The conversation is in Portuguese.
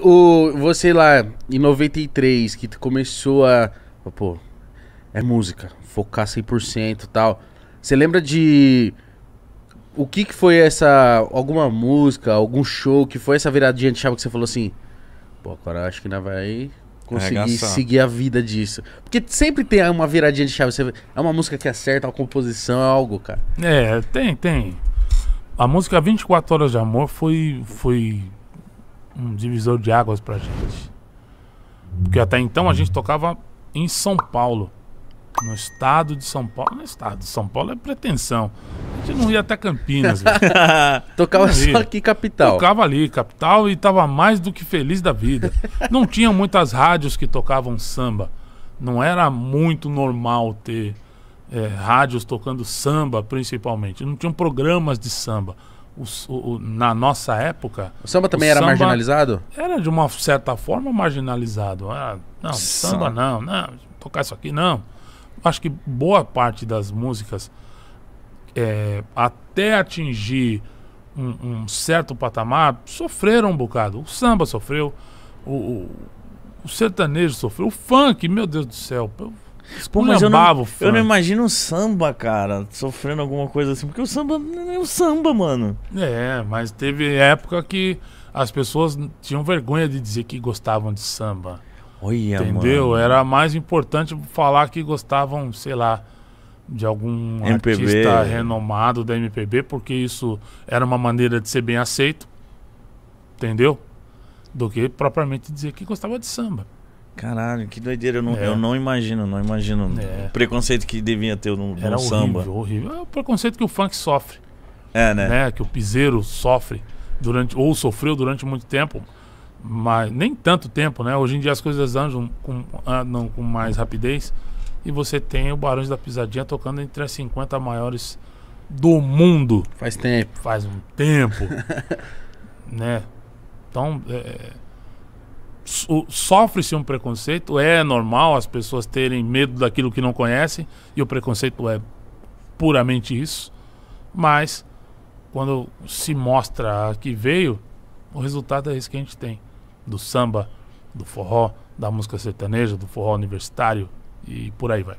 O, você lá, em 93, que começou a. Pô, é música, focar 100% e tal. Você lembra de. O que que foi essa. Alguma música, algum show, que foi essa viradinha de chave que você falou assim? Pô, agora acho que ainda vai conseguir Arregaçar. seguir a vida disso. Porque sempre tem uma viradinha de chave. Você, é uma música que acerta, é uma composição, é algo, cara. É, tem, tem. A música 24 Horas de Amor foi. foi um divisor de águas pra gente. Porque até então a gente tocava em São Paulo. No estado de São Paulo. No é estado de São Paulo é pretensão. A gente não ia até Campinas. Tocava só aqui, capital. Tocava ali, capital, e estava mais do que feliz da vida. não tinha muitas rádios que tocavam samba. Não era muito normal ter é, rádios tocando samba, principalmente. Não tinham programas de samba o, o, na nossa época. O samba também o era samba marginalizado? Era de uma certa forma marginalizado. Ah, não, samba, samba não, não, tocar isso aqui não. Acho que boa parte das músicas, é, até atingir um, um, certo patamar, sofreram um bocado. O samba sofreu, o, o, sertanejo sofreu, o funk, meu Deus do céu. Eu, Pô, mas eu não, eu não imagino um samba, cara, sofrendo alguma coisa assim, porque o samba é o samba, mano. É, mas teve época que as pessoas tinham vergonha de dizer que gostavam de samba. Olha, entendeu? Mano. Era mais importante falar que gostavam, sei lá, de algum MPB. artista renomado da MPB, porque isso era uma maneira de ser bem aceito, entendeu? Do que propriamente dizer que gostava de samba. Caralho, que doideira. Eu não, é. eu não imagino, não imagino é. o preconceito que devia ter no, no Era samba. Horrível, horrível. É o preconceito que o funk sofre. É, né? né? Que o piseiro sofre durante, ou sofreu durante muito tempo, mas nem tanto tempo, né? Hoje em dia as coisas andam com, andam com mais rapidez. E você tem o Barões da Pisadinha tocando entre as 50 maiores do mundo. Faz tempo. Faz um tempo. né? Então, é, é sofre-se um preconceito, é normal as pessoas terem medo daquilo que não conhecem, e o preconceito é puramente isso, mas quando se mostra que veio, o resultado é esse que a gente tem: do samba, do forró, da música sertaneja, do forró universitário e por aí vai.